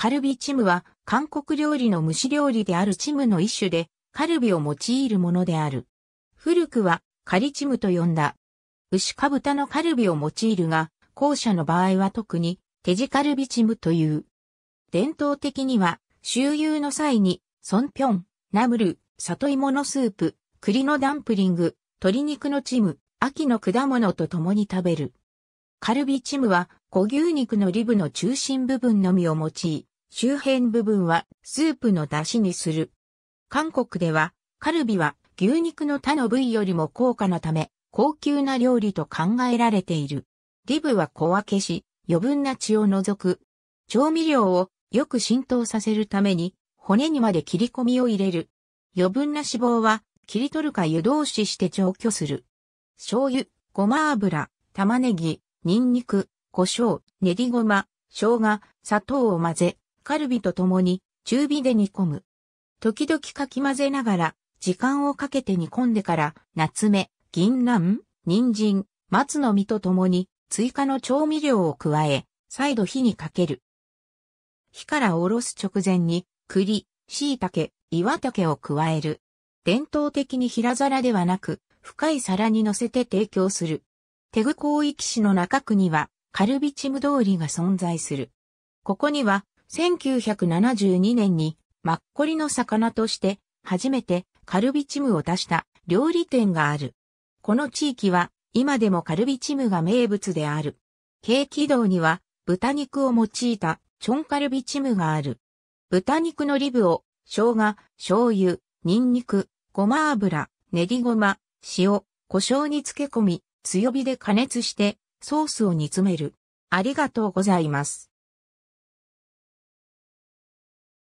カルビチムは韓国料理の蒸し料理であるチムの一種で、カルビを用いるものである。古くはカリチムと呼んだ。牛か豚のカルビを用いるが、後者の場合は特に手ジカルビチムという。伝統的には、周遊の際に、ソンピョン、ナムル、里芋のスープ、栗のダンプリング、鶏肉のチム、秋の果物と共に食べる。カルビチムは、小牛肉のリブの中心部分のみを用い、周辺部分はスープの出汁にする。韓国では、カルビは牛肉の他の部位よりも高価なため、高級な料理と考えられている。リブは小分けし、余分な血を除く。調味料をよく浸透させるために、骨にまで切り込みを入れる。余分な脂肪は切り取るか湯通しして除去する。醤油、ごま油、玉ねぎ、ニンニク、胡椒、練りごま、生姜、砂糖を混ぜ、カルビと共に中火で煮込む。時々かき混ぜながら、時間をかけて煮込んでから、夏目、銀杏、人参、松の実と共に、追加の調味料を加え、再度火にかける。火からおろす直前に、栗、椎茸、岩茸を加える。伝統的に平皿ではなく、深い皿に乗せて提供する。テグ広域市の中区には、カルビチム通りが存在する。ここには、1972年にマッコリの魚として初めてカルビチムを出した料理店がある。この地域は今でもカルビチムが名物である。ーキ道には豚肉を用いたチョンカルビチムがある。豚肉のリブを生姜、醤油、ニンニク、ごま油、練りごま、塩、胡椒に漬け込み、強火で加熱してソースを煮詰める。ありがとうございます。